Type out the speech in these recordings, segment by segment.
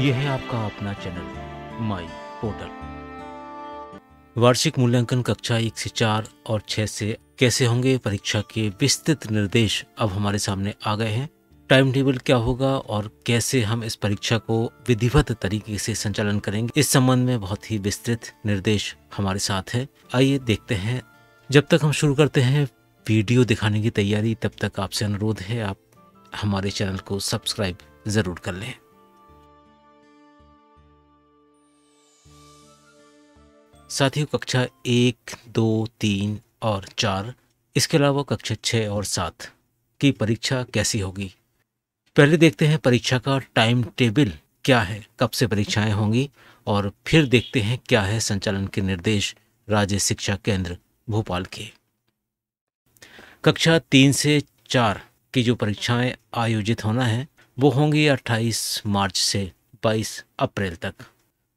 यह है आपका अपना चैनल माई पोर्टल वार्षिक मूल्यांकन कक्षा एक से चार और छह से कैसे होंगे परीक्षा के विस्तृत निर्देश अब हमारे सामने आ गए हैं टाइम टेबल क्या होगा और कैसे हम इस परीक्षा को विधिवत तरीके से संचालन करेंगे इस संबंध में बहुत ही विस्तृत निर्देश हमारे साथ है आइए देखते हैं जब तक हम शुरू करते हैं वीडियो दिखाने की तैयारी तब तक आपसे अनुरोध है आप हमारे चैनल को सब्सक्राइब ज़रूर कर लें साथियों कक्षा एक दो तीन और चार इसके अलावा कक्षा छः और सात की परीक्षा कैसी होगी पहले देखते हैं परीक्षा का टाइम टेबल क्या है कब से परीक्षाएं होंगी और फिर देखते हैं क्या है संचालन के निर्देश राज्य शिक्षा केंद्र भोपाल के कक्षा तीन से चार की जो परीक्षाएं आयोजित होना है वो होंगी 28 मार्च से 22 अप्रैल तक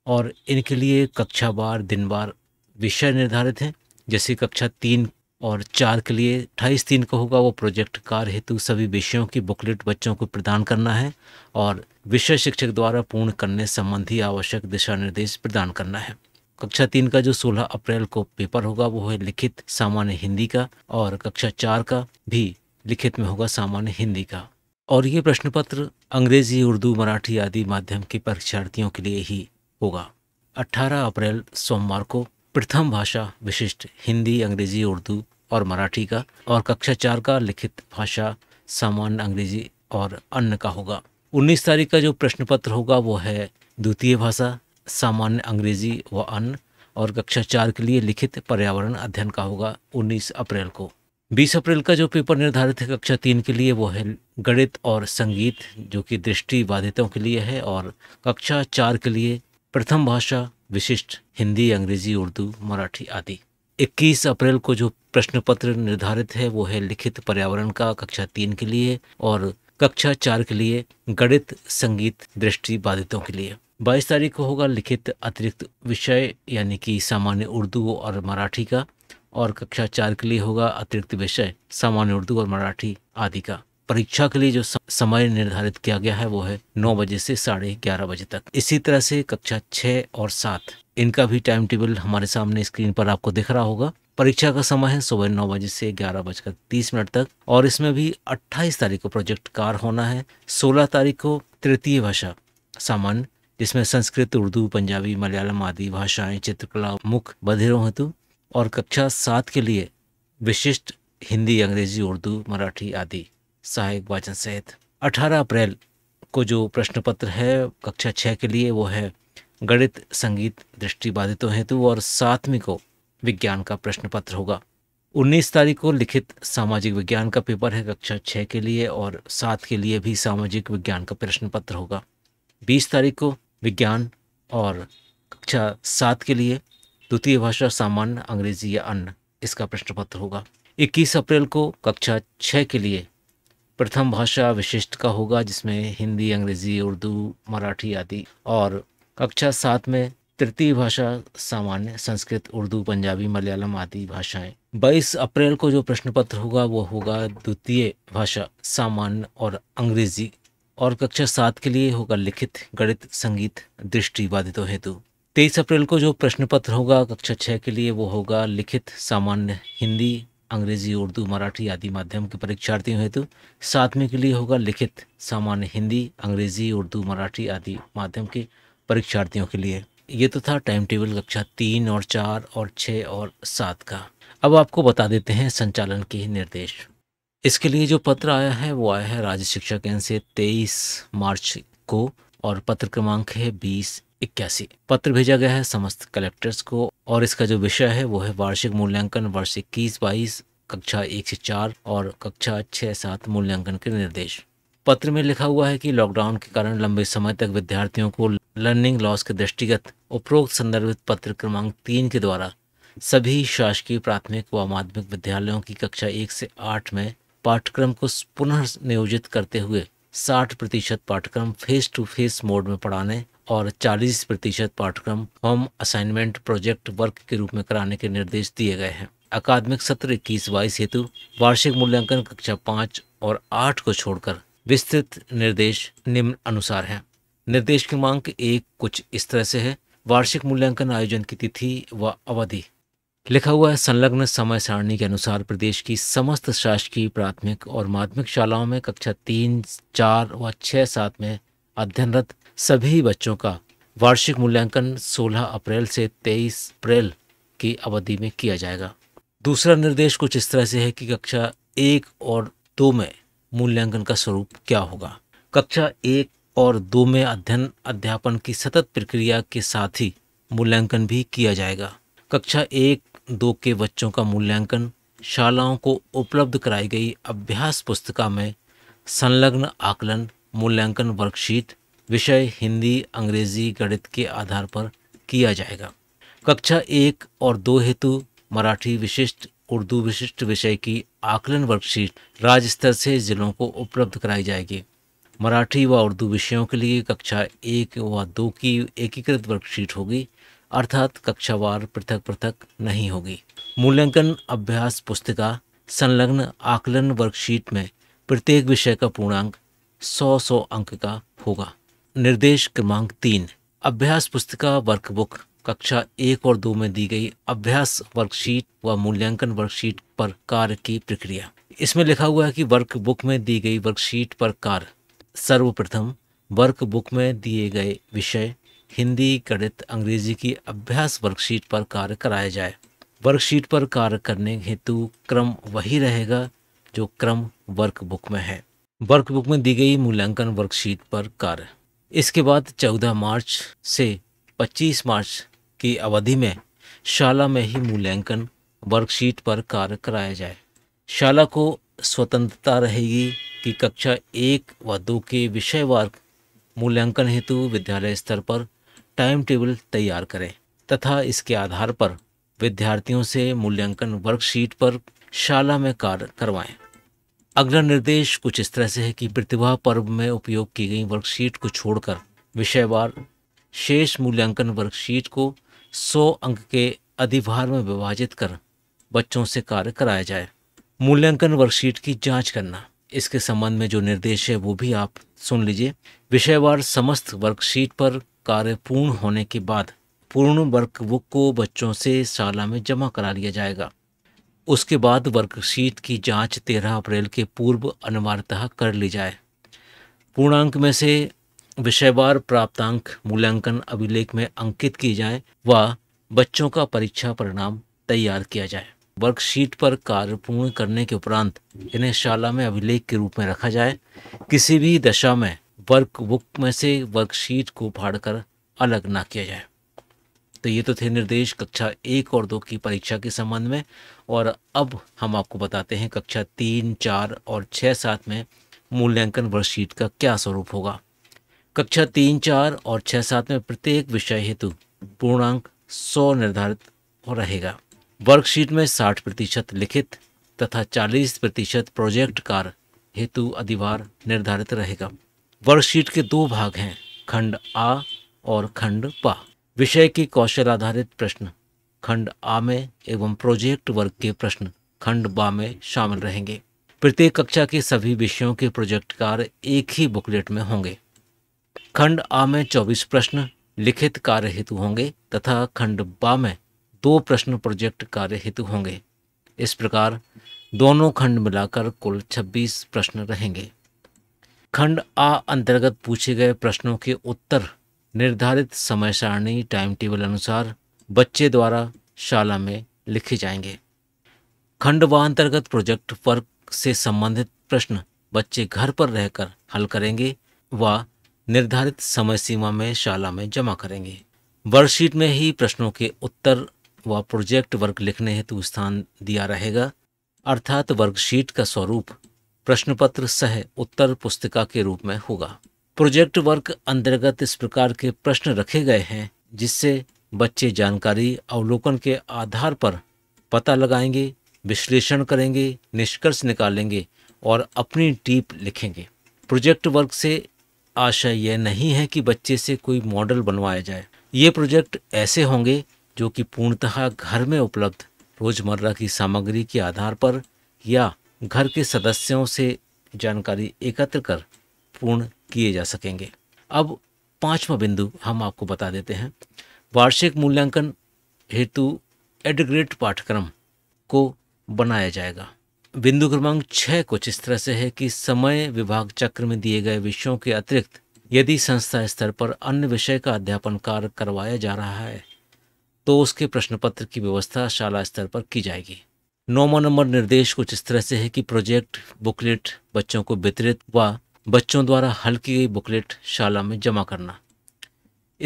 और इनके लिए कक्षा बार दिन बार विषय निर्धारित हैं जैसे कक्षा तीन और चार के लिए अट्ठाईस तीन को होगा वो प्रोजेक्ट कार्य हेतु सभी विषयों की बुकलेट बच्चों को प्रदान करना है और विषय शिक्षक द्वारा पूर्ण करने संबंधी आवश्यक दिशा निर्देश प्रदान करना है कक्षा तीन का जो सोलह अप्रैल को पेपर होगा वो है लिखित सामान्य हिंदी का और कक्षा चार का भी लिखित में होगा सामान्य हिंदी का और ये प्रश्न पत्र अंग्रेजी उर्दू मराठी आदि माध्यम के परीक्षार्थियों के लिए ही होगा 18 अप्रैल सोमवार को प्रथम भाषा विशिष्ट हिंदी अंग्रेजी उर्दू और मराठी का और कक्षा चार का लिखित भाषा सामान्य अंग्रेजी और अन्य का होगा 19 तारीख का जो प्रश्न पत्र होगा वो है द्वितीय भाषा सामान्य अंग्रेजी व अन्य और कक्षा चार के लिए लिखित पर्यावरण अध्ययन का होगा 19 अप्रैल को 20 अप्रैल का जो पेपर निर्धारित है कक्षा तीन के लिए वो है गणित और संगीत जो कि दृष्टि बाधितों के लिए है और कक्षा चार के लिए प्रथम भाषा विशिष्ट हिंदी अंग्रेजी उर्दू मराठी आदि 21 अप्रैल को जो प्रश्न पत्र निर्धारित है वो है लिखित पर्यावरण का कक्षा तीन के लिए और कक्षा चार के लिए गणित संगीत दृष्टि बाधितों के लिए 22 तारीख को होगा लिखित अतिरिक्त विषय यानी कि सामान्य उर्दू और मराठी का और कक्षा चार के लिए होगा अतिरिक्त विषय सामान्य उर्दू और मराठी आदि का परीक्षा के लिए जो समय निर्धारित किया गया है वो है नौ बजे से साढ़े ग्यारह बजे तक इसी तरह से कक्षा छः और सात इनका भी टाइम टेबल हमारे सामने स्क्रीन पर आपको दिख रहा होगा परीक्षा का समय है सुबह नौ बजे से ग्यारह बजकर तीस मिनट तक और इसमें भी अट्ठाईस तारीख को प्रोजेक्ट कार होना है सोलह तारीख को तृतीय भाषा सामान्य जिसमें संस्कृत उर्दू पंजाबी मलयालम आदि भाषाएं चित्रकला मुख बधिरों हेतु और कक्षा सात के लिए विशिष्ट हिंदी अंग्रेजी उर्दू मराठी आदि सहायक वाचन सहित 18 अप्रैल को जो प्रश्न पत्र है कक्षा छः के लिए वो है गणित संगीत दृष्टिबाधितों हेतु और सातवीं को विज्ञान का प्रश्न पत्र होगा उन्नीस तारीख को लिखित सामाजिक विज्ञान का पेपर है कक्षा छः के लिए और सात के लिए भी सामाजिक विज्ञान का प्रश्न पत्र होगा बीस तारीख को विज्ञान और कक्षा सात के लिए द्वितीय भाषा सामान्य अंग्रेजी या अन्य इसका प्रश्न पत्र होगा इक्कीस अप्रैल को कक्षा छः के लिए प्रथम भाषा विशिष्ट का होगा जिसमें हिंदी अंग्रेज़ी उर्दू मराठी आदि और कक्षा सात में तृतीय भाषा सामान्य संस्कृत उर्दू पंजाबी मलयालम आदि भाषाएं 22 अप्रैल को जो प्रश्न पत्र होगा वो होगा द्वितीय भाषा सामान्य और अंग्रेजी और कक्षा सात के लिए होगा लिखित गणित संगीत दृष्टि बाधितों हेतु तेईस अप्रैल को जो प्रश्न पत्र होगा कक्षा छः के लिए वो होगा लिखित सामान्य हिंदी अंग्रेजी उर्दू मराठी आदि माध्यम के परीक्षार्थियों हेतु सातवीं के लिए होगा लिखित सामान्य हिंदी अंग्रेजी उर्दू मराठी आदि माध्यम के परीक्षार्थियों के लिए ये तो था टाइम टेबल कक्षा तीन और चार और छः और सात का अब आपको बता देते हैं संचालन के निर्देश इसके लिए जो पत्र आया है वो आया है राज्य शिक्षा केंद्र से तेईस मार्च को और पत्र क्रमांक है बीस इक्यासी पत्र भेजा गया है समस्त कलेक्टर्स को और इसका जो विषय है वो है वार्षिक मूल्यांकन वर्ष इक्कीस बाईस कक्षा एक से चार और कक्षा छः सात मूल्यांकन के निर्देश पत्र में लिखा हुआ है कि लॉकडाउन के कारण लंबे समय तक विद्यार्थियों को लर्निंग लॉस के दृष्टिगत उपरोक्त संदर्भित पत्र क्रमांक तीन के द्वारा सभी शासकीय प्राथमिक व माध्यमिक विद्यालयों की कक्षा एक से आठ में पाठ्यक्रम को पुनः नियोजित करते हुए 60 प्रतिशत पाठ्यक्रम फेस टू फेस मोड में पढ़ाने और 40 प्रतिशत पाठ्यक्रम होम असाइनमेंट प्रोजेक्ट वर्क के रूप में कराने के निर्देश दिए गए हैं अकादमिक सत्र इक्कीस बाईस हेतु वार्षिक मूल्यांकन कक्षा पाँच और आठ को छोड़कर विस्तृत निर्देश निम्न अनुसार हैं निर्देश क्रमांक एक कुछ इस तरह से है वार्षिक मूल्यांकन आयोजन की तिथि व अवधि लिखा हुआ है संलग्न समय सारणी के अनुसार प्रदेश की समस्त शासकीय प्राथमिक और माध्यमिक शालाओं में कक्षा तीन चार व छः सात में अध्ययनरत सभी बच्चों का वार्षिक मूल्यांकन 16 अप्रैल से 23 अप्रैल की अवधि में किया जाएगा दूसरा निर्देश कुछ इस तरह से है कि कक्षा एक और दो में मूल्यांकन का स्वरूप क्या होगा कक्षा एक और दो में अध्ययन अध्यापन की सतत प्रक्रिया के साथ ही मूल्यांकन भी किया जाएगा कक्षा एक दो के बच्चों का मूल्यांकन शालाओं को उपलब्ध कराई गई अभ्यास पुस्तिका में संलग्न आकलन मूल्यांकन वर्कशीट विषय हिंदी अंग्रेजी गणित के आधार पर किया जाएगा कक्षा एक और दो हेतु मराठी विशिष्ट उर्दू विशिष्ट विषय की आकलन वर्कशीट राज्य स्तर से जिलों को उपलब्ध कराई जाएगी मराठी व उर्दू विषयों के लिए कक्षा एक व दो की एकीकृत वर्कशीट होगी अर्थात कक्षावार पृथक पृथक नहीं होगी मूल्यांकन अभ्यास पुस्तिका संलग्न आकलन वर्कशीट में प्रत्येक विषय का पूर्णांक सौ सौ अंक का होगा निर्देश क्रमांक तीन अभ्यास पुस्तिका वर्कबुक कक्षा एक और दो में दी गई अभ्यास वर्कशीट व मूल्यांकन वर्कशीट पर कार्य की प्रक्रिया इसमें लिखा हुआ है कि वर्कबुक में दी गई वर्कशीट पर कार्य सर्वप्रथम वर्कबुक में दिए गए विषय हिंदी गणित अंग्रेजी की अभ्यास वर्कशीट पर कार्य कराया जाए वर्कशीट पर कार्य करने हेतु क्रम वही रहेगा जो क्रम वर्कबुक में है वर्कबुक में दी गई मूल्यांकन वर्कशीट पर कार्य इसके बाद 14 मार्च से 25 मार्च की अवधि में शाला में ही मूल्यांकन वर्कशीट पर कार्य कराया जाए शाला को स्वतंत्रता रहेगी कि कक्षा एक व दो के विषयवार मूल्यांकन हेतु विद्यालय स्तर पर टाइम टेबल तैयार करें तथा इसके आधार पर विद्यार्थियों से मूल्यांकन वर्कशीट पर शाला में कार्य करवाएं अगला निर्देश कुछ इस तरह से है कि प्रतिभा पर्व में उपयोग की गई वर्कशीट को छोड़कर विषयवार शेष मूल्यांकन वर्कशीट को 100 अंक के अधिभार में विभाजित कर बच्चों से कार्य कराया जाए मूल्यांकन वर्कशीट की जांच करना इसके संबंध में जो निर्देश है वो भी आप सुन लीजिए विषयवार समस्त वर्कशीट पर कार्य पूर्ण होने के बाद पूर्ण वर्कबुक को बच्चों से शाला में जमा करा लिया जाएगा उसके बाद वर्कशीट की जांच 13 अप्रैल के पूर्व अनिवार्यतः कर ली जाए पूर्णांक में से विषयवार प्राप्तांक मूल्यांकन अभिलेख में अंकित की जाए व बच्चों का परीक्षा परिणाम तैयार किया जाए वर्कशीट पर कार्य पूर्ण करने के उपरांत इन्हें शाला में अभिलेख के रूप में रखा जाए किसी भी दशा में वर्कबुक में से वर्कशीट को फाड़कर अलग ना किया जाए तो ये तो थे निर्देश कक्षा एक और दो की परीक्षा के संबंध में और अब हम आपको बताते हैं कक्षा तीन चार और छः सात में मूल्यांकन वर्कशीट का क्या स्वरूप होगा कक्षा तीन चार और छः सात में प्रत्येक विषय हेतु पूर्णांक सौ निर्धारित हो रहेगा वर्कशीट में साठ प्रतिशत लिखित तथा चालीस प्रतिशत प्रोजेक्ट कार हेतु अधिवार निर्धारित रहेगा वर्कशीट के दो भाग हैं खंड आ और खंड पा विषय की कौशल आधारित प्रश्न खंड आ में एवं प्रोजेक्ट वर्ग के प्रश्न खंड बा में शामिल रहेंगे प्रत्येक कक्षा के सभी विषयों के प्रोजेक्ट कार्य एक ही बुकलेट में होंगे खंड आ में चौबीस प्रश्न लिखित कार्य हेतु होंगे तथा खंड बा में दो प्रश्न प्रोजेक्ट कार्य हेतु होंगे इस प्रकार दोनों खंड मिलाकर कुल 26 प्रश्न रहेंगे खंड आ अंतर्गत पूछे गए प्रश्नों के उत्तर निर्धारित समय सारणी टाइम टेबल अनुसार बच्चे द्वारा शाला में लिखे जाएंगे खंड व अंतर्गत प्रोजेक्ट वर्क से संबंधित प्रश्न बच्चे घर पर रहकर हल करेंगे व निर्धारित समय सीमा में शाला में जमा करेंगे वर्कशीट में ही प्रश्नों के उत्तर व प्रोजेक्ट वर्क लिखने हेतु स्थान दिया रहेगा अर्थात वर्कशीट का स्वरूप प्रश्न पत्र सह उत्तर पुस्तिका के रूप में होगा प्रोजेक्ट वर्क अंतर्गत इस प्रकार के प्रश्न रखे गए हैं जिससे बच्चे जानकारी अवलोकन के आधार पर पता लगाएंगे विश्लेषण करेंगे निष्कर्ष निकालेंगे और अपनी टीप लिखेंगे प्रोजेक्ट वर्क से आशा यह नहीं है कि बच्चे से कोई मॉडल बनवाया जाए ये प्रोजेक्ट ऐसे होंगे जो कि पूर्णतः घर में उपलब्ध रोजमर्रा की सामग्री के आधार पर या घर के सदस्यों से जानकारी एकत्र कर पूर्ण किए जा सकेंगे अब पांचवा बिंदु हम आपको बता देते हैं वार्षिक मूल्यांकन हेतु एडग्रेट पाठ्यक्रम को बनाया जाएगा बिंदु क्रमांक छः कुछ इस तरह से है कि समय विभाग चक्र में दिए गए विषयों के अतिरिक्त यदि संस्था स्तर पर अन्य विषय का अध्यापन कार्य करवाया जा रहा है तो उसके प्रश्न पत्र की व्यवस्था शाला स्तर पर की जाएगी नौवा नंबर निर्देश कुछ इस तरह से है कि प्रोजेक्ट बुकलेट बच्चों को वितरित व बच्चों द्वारा हल की गई बुकलेट शाला में जमा करना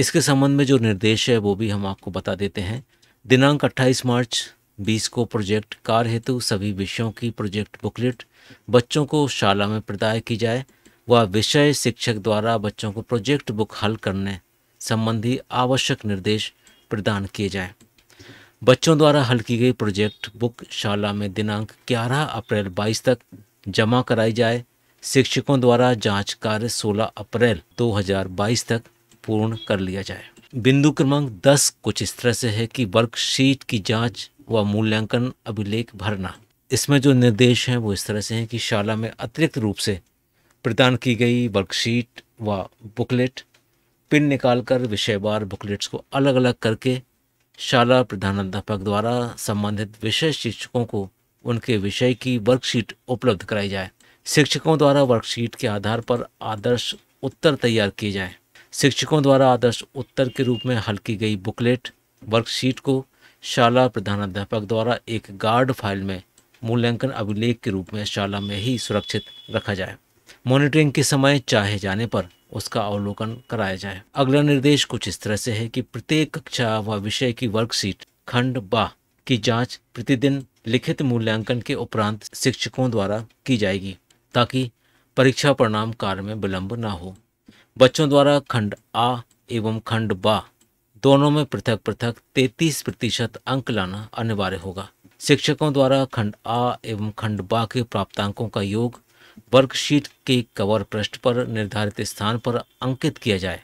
इसके संबंध में जो निर्देश है वो भी हम आपको बता देते हैं दिनांक 28 मार्च 20 को प्रोजेक्ट कार्य हेतु सभी विषयों की प्रोजेक्ट बुकलेट बच्चों को शाला में प्रदाय की जाए व विषय शिक्षक द्वारा बच्चों को प्रोजेक्ट बुक हल करने संबंधी आवश्यक निर्देश प्रदान किए जाएँ बच्चों द्वारा हल की गई प्रोजेक्ट बुक शाला में दिनांक 11 अप्रैल 22 तक जमा कराई जाए शिक्षकों द्वारा जांच कार्य 16 अप्रैल 2022 तक पूर्ण कर लिया जाए बिंदु क्रमांक 10 कुछ इस तरह से है कि वर्कशीट की जांच व मूल्यांकन अभिलेख भरना इसमें जो निर्देश हैं वो इस तरह से हैं कि शाला में अतिरिक्त रूप से प्रदान की गई वर्कशीट व बुकलेट पिन निकालकर विषयवार बुकलेट्स को अलग अलग करके शाला प्रधानाध्यापक द्वारा संबंधित विषय शिक्षकों को उनके विषय की वर्कशीट उपलब्ध कराई जाए शिक्षकों द्वारा वर्कशीट के आधार पर आदर्श उत्तर तैयार किए जाएं शिक्षकों द्वारा आदर्श उत्तर के रूप में हल की गई बुकलेट वर्कशीट को शाला प्रधानाध्यापक द्वारा एक गार्ड फाइल में मूल्यांकन अभिलेख के रूप में शाला में ही सुरक्षित रखा जाए मॉनिटरिंग के समय चाहे जाने पर उसका अवलोकन कराया जाए अगला निर्देश कुछ इस तरह से है कि प्रत्येक कक्षा व विषय की वर्कशीट खंड बा की जांच प्रतिदिन लिखित मूल्यांकन के उपरांत शिक्षकों द्वारा की जाएगी ताकि परीक्षा परिणाम कार्य में विलंब न हो बच्चों द्वारा खंड आ एवं खंड बा दोनों में पृथक पृथक 33 प्रतिशत अंक लाना अनिवार्य होगा शिक्षकों द्वारा खंड आ एवं खंड बा के प्राप्तांकों का योग वर्कशीट के कवर पृष्ठ पर निर्धारित स्थान पर अंकित किया जाए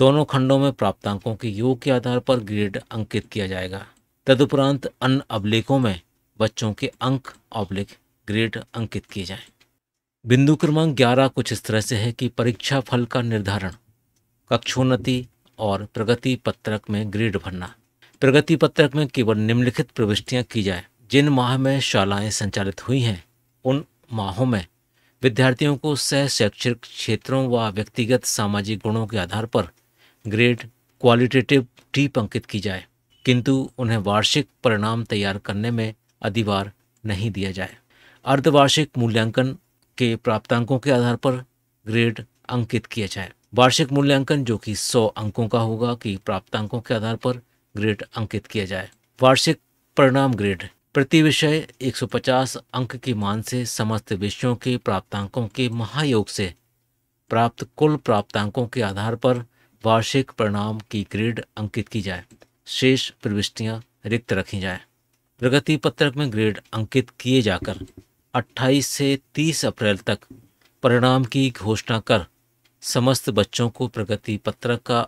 दोनों खंडों में प्राप्तांकों के योग के आधार पर ग्रेड अंकित किया जाएगा तदुपरांत अन्य अभिलेखों में बच्चों के अंक अभिलेख ग्रेड अंकित किए जाएं बिंदु क्रमांक ग्यारह कुछ इस तरह से है कि परीक्षा फल का निर्धारण कक्षोन्नति और प्रगति पत्रक में ग्रेड भरना प्रगति पत्रक में केवल निम्नलिखित प्रविष्टियां की जाए जिन माह में शालाएं संचालित हुई हैं उन माहों में विद्यार्थियों को सह शैक्षिक क्षेत्रों व व्यक्तिगत सामाजिक गुणों के आधार पर ग्रेड क्वालिटेटिव टीप अंकित की जाए किंतु उन्हें वार्षिक परिणाम तैयार करने में अधिवार नहीं दिया जाए अर्धवार्षिक मूल्यांकन के प्राप्तांकों के आधार पर ग्रेड अंकित किया जाए वार्षिक मूल्यांकन जो कि 100 अंकों का होगा कि प्राप्तांकों के आधार पर ग्रेड अंकित किया जाए वार्षिक परिणाम ग्रेड प्रति विषय 150 अंक की मान से समस्त विषयों के प्राप्तांकों के महायोग से प्राप्त कुल प्राप्तांकों के आधार पर वार्षिक परिणाम की ग्रेड अंकित की जाए शेष प्रविष्टियां रिक्त रखी जाए प्रगति पत्रक में ग्रेड अंकित किए जाकर 28 से 30 अप्रैल तक परिणाम की घोषणा कर समस्त बच्चों को प्रगति पत्रक का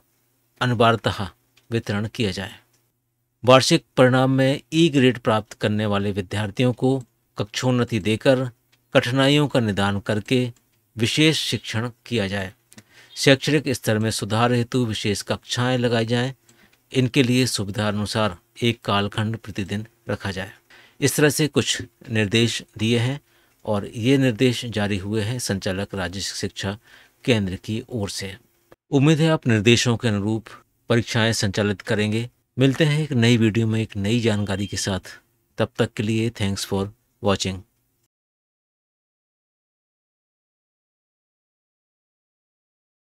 अनिवार्यतः वितरण किया जाए वार्षिक परिणाम में ई ग्रेड प्राप्त करने वाले विद्यार्थियों को कक्षोन्नति देकर कठिनाइयों का निदान करके विशेष शिक्षण किया जाए शैक्षणिक स्तर में सुधार हेतु विशेष कक्षाएं लगाई जाएं इनके लिए सुविधा अनुसार एक कालखंड प्रतिदिन रखा जाए इस तरह से कुछ निर्देश दिए हैं और ये निर्देश जारी हुए हैं संचालक राज्य शिक्षा केंद्र की ओर से उम्मीद है आप निर्देशों के अनुरूप परीक्षाएं संचालित करेंगे मिलते हैं एक नई वीडियो में एक नई जानकारी के साथ तब तक के लिए थैंक्स फॉर वॉचिंग